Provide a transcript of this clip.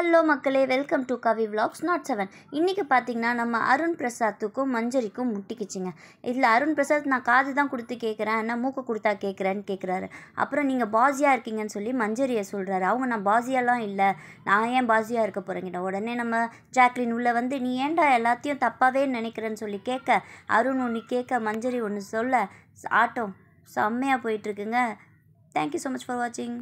hello மக்களே welcome to Kavi vlogs nought seven இன்றைக்கி பார்த்தீங்கன்னா நம்ம அருண் பிரசாத்துக்கும் மஞ்சரிக்கும் முட்டிக்குச்சுங்க இதில் அருண் பிரசாத் நான் காது தான் கொடுத்து கேட்குறேன் என்ன மூக்கை கொடுத்தா கேட்குறேன்னு கேட்குறாரு அப்புறம் நீங்கள் பாசியாக இருக்கீங்கன்னு சொல்லி மஞ்சரியை சொல்கிறாரு அவங்க நான் பாசியாலாம் இல்லை நான் ஏன் பாசியாக இருக்க போகிறேங்கிட்ட உடனே நம்ம ஜாக்லின் உள்ளே வந்து நீ ஏன்டா எல்லாத்தையும் தப்பாகவே நினைக்கிறேன்னு சொல்லி கேட்க அருண் ஒன்று கேட்க மஞ்சரி ஒன்று சொல்ல ஆட்டம் செம்மையாக போயிட்டுருக்குங்க தேங்க்யூ ஸோ மச் ஃபார் வாட்சிங்